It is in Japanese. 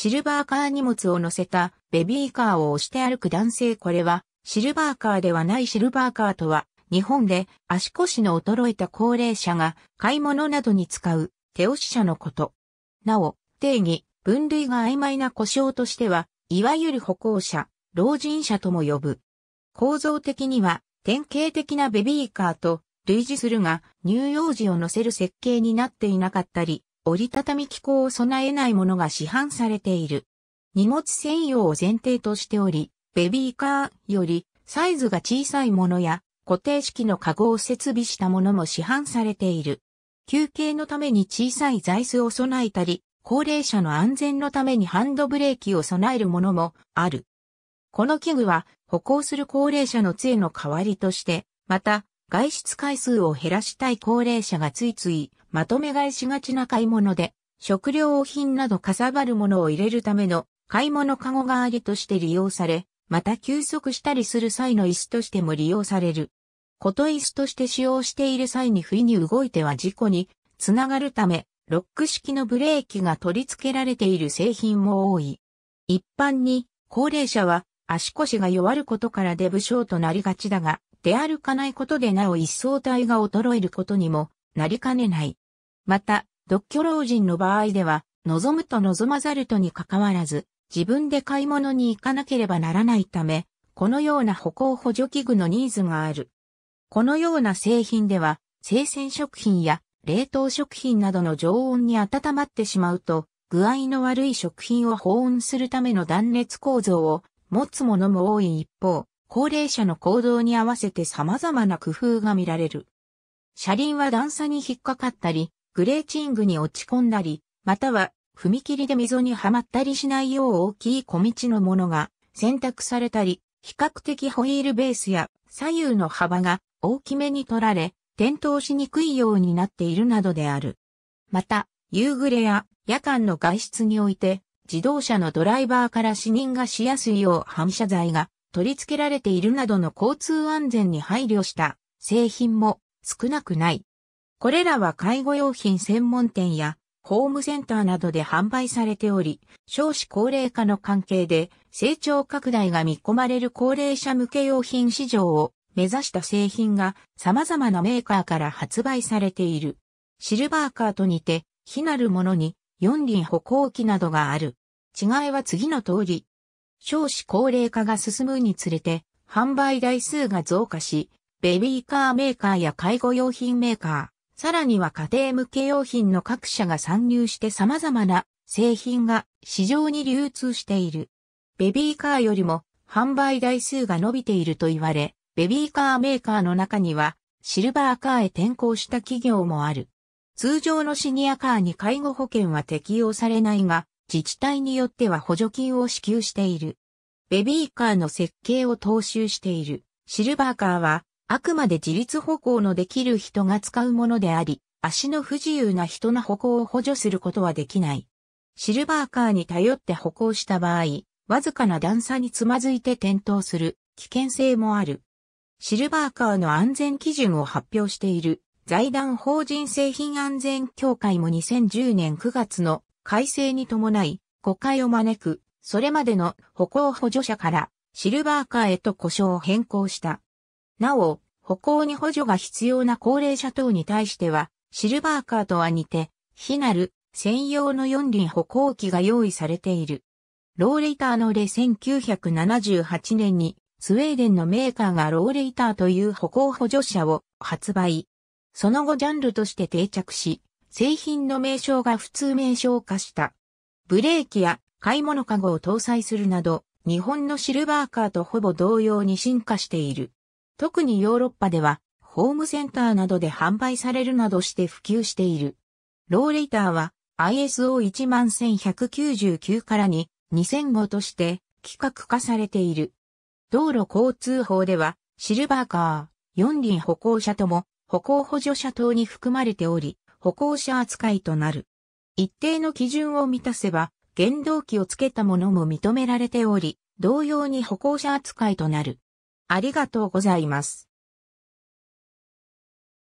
シルバーカー荷物を乗せたベビーカーを押して歩く男性これはシルバーカーではないシルバーカーとは日本で足腰の衰えた高齢者が買い物などに使う手押し車のこと。なお、定義、分類が曖昧な故障としては、いわゆる歩行者、老人者とも呼ぶ。構造的には典型的なベビーカーと類似するが乳幼児を乗せる設計になっていなかったり、折りたたみ機構を備えないものが市販されている。荷物専用を前提としており、ベビーカーよりサイズが小さいものや固定式のカゴを設備したものも市販されている。休憩のために小さい座椅子を備えたり、高齢者の安全のためにハンドブレーキを備えるものもある。この器具は歩行する高齢者の杖の代わりとして、また外出回数を減らしたい高齢者がついついまとめ買いしがちな買い物で、食料品などかさばるものを入れるための買い物カゴ代わりとして利用され、また休息したりする際の椅子としても利用される。こと椅子として使用している際に不意に動いては事故につながるため、ロック式のブレーキが取り付けられている製品も多い。一般に高齢者は足腰が弱ることからデブ症となりがちだが、出歩かないことでなお一層体が衰えることにもなりかねない。また、独居老人の場合では、望むと望まざるとにかかわらず、自分で買い物に行かなければならないため、このような歩行補助器具のニーズがある。このような製品では、生鮮食品や冷凍食品などの常温に温まってしまうと、具合の悪い食品を保温するための断熱構造を持つものも多い一方、高齢者の行動に合わせて様々な工夫が見られる。車輪は段差に引っかかったり、グレーチングに落ち込んだり、または踏切で溝にはまったりしないよう大きい小道のものが選択されたり、比較的ホイールベースや左右の幅が大きめに取られ、転倒しにくいようになっているなどである。また、夕暮れや夜間の外出において、自動車のドライバーから視認がしやすいよう反射材が取り付けられているなどの交通安全に配慮した製品も少なくない。これらは介護用品専門店やホームセンターなどで販売されており、少子高齢化の関係で成長拡大が見込まれる高齢者向け用品市場を目指した製品が様々なメーカーから発売されている。シルバーカーと似て、非なるものに四輪歩行器などがある。違いは次の通り。少子高齢化が進むにつれて、販売台数が増加し、ベビーカーメーカーや介護用品メーカー、さらには家庭向け用品の各社が参入して様々な製品が市場に流通している。ベビーカーよりも販売台数が伸びていると言われ、ベビーカーメーカーの中にはシルバーカーへ転向した企業もある。通常のシニアカーに介護保険は適用されないが、自治体によっては補助金を支給している。ベビーカーの設計を踏襲している。シルバーカーはあくまで自立歩行のできる人が使うものであり、足の不自由な人の歩行を補助することはできない。シルバーカーに頼って歩行した場合、わずかな段差につまずいて転倒する危険性もある。シルバーカーの安全基準を発表している財団法人製品安全協会も2010年9月の改正に伴い誤解を招く、それまでの歩行補助者からシルバーカーへと故障を変更した。なお、歩行に補助が必要な高齢者等に対しては、シルバーカーとは似て、非なる専用の四輪歩行機が用意されている。ローレイターの例1978年に、スウェーデンのメーカーがローレイターという歩行補助車を発売。その後ジャンルとして定着し、製品の名称が普通名称化した。ブレーキや買い物カゴを搭載するなど、日本のシルバーカーとほぼ同様に進化している。特にヨーロッパでは、ホームセンターなどで販売されるなどして普及している。ローレイターは ISO11199 からに2005として規格化されている。道路交通法ではシルバーカー、四輪歩行者とも歩行補助者等に含まれており、歩行者扱いとなる。一定の基準を満たせば、原動機をつけたものも認められており、同様に歩行者扱いとなる。ありがとうございます。